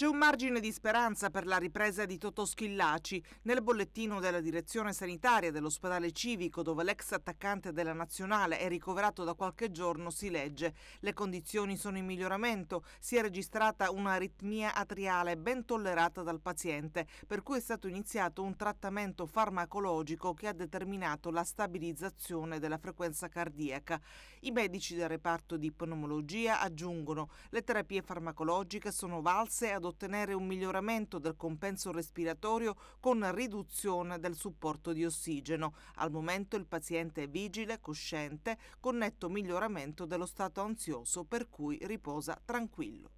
C'è un margine di speranza per la ripresa di Totò Schillaci. Nel bollettino della direzione sanitaria dell'ospedale civico, dove l'ex attaccante della nazionale è ricoverato da qualche giorno, si legge le condizioni sono in miglioramento, si è registrata un'aritmia atriale ben tollerata dal paziente, per cui è stato iniziato un trattamento farmacologico che ha determinato la stabilizzazione della frequenza cardiaca. I medici del reparto di pneumologia aggiungono le terapie farmacologiche sono valse ad ottenere un miglioramento del compenso respiratorio con riduzione del supporto di ossigeno. Al momento il paziente è vigile, cosciente, con netto miglioramento dello stato ansioso per cui riposa tranquillo.